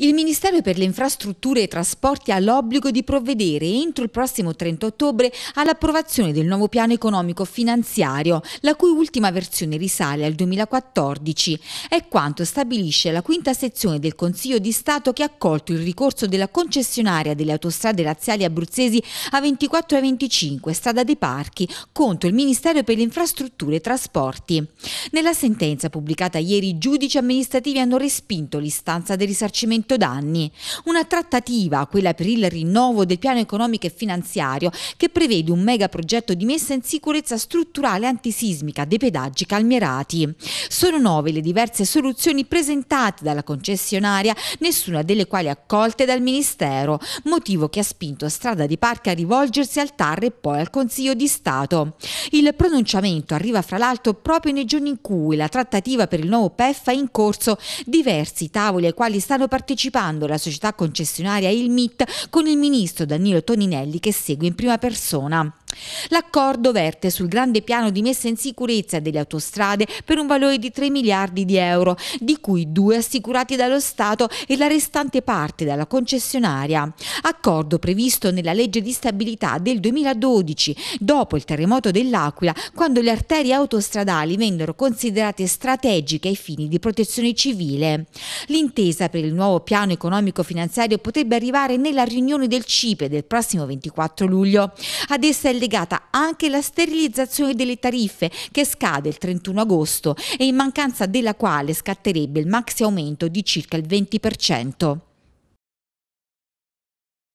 Il Ministero per le Infrastrutture e i Trasporti ha l'obbligo di provvedere entro il prossimo 30 ottobre all'approvazione del nuovo piano economico finanziario, la cui ultima versione risale al 2014. È quanto stabilisce la quinta sezione del Consiglio di Stato che ha accolto il ricorso della concessionaria delle autostrade razziali abruzzesi A24 e A25, strada dei parchi, contro il Ministero per le Infrastrutture e i Trasporti. Nella sentenza pubblicata ieri i giudici amministrativi hanno respinto l'istanza del risarcimento diritto danni. Una trattativa, quella per il rinnovo del piano economico e finanziario, che prevede un megaprogetto di messa in sicurezza strutturale antisismica dei pedaggi calmierati. Sono nove le diverse soluzioni presentate dalla concessionaria, nessuna delle quali accolte dal Ministero, motivo che ha spinto Strada di Parca a rivolgersi al TAR e poi al Consiglio di Stato. Il pronunciamento arriva fra l'altro proprio nei giorni in cui la trattativa per il nuovo PEF è in corso, diversi tavoli ai quali stanno partecipando partecipando la società concessionaria Il MIT con il ministro Danilo Toninelli che segue in prima persona. L'accordo verte sul grande piano di messa in sicurezza delle autostrade per un valore di 3 miliardi di euro, di cui due assicurati dallo Stato e la restante parte dalla concessionaria. Accordo previsto nella legge di stabilità del 2012, dopo il terremoto dell'Aquila, quando le arterie autostradali vennero considerate strategiche ai fini di protezione civile. L'intesa per il nuovo piano economico-finanziario potrebbe arrivare nella riunione del CIPE del prossimo 24 luglio. Ad essa è legata anche la sterilizzazione delle tariffe che scade il 31 agosto e in mancanza della quale scatterebbe il maxi aumento di circa il 20%.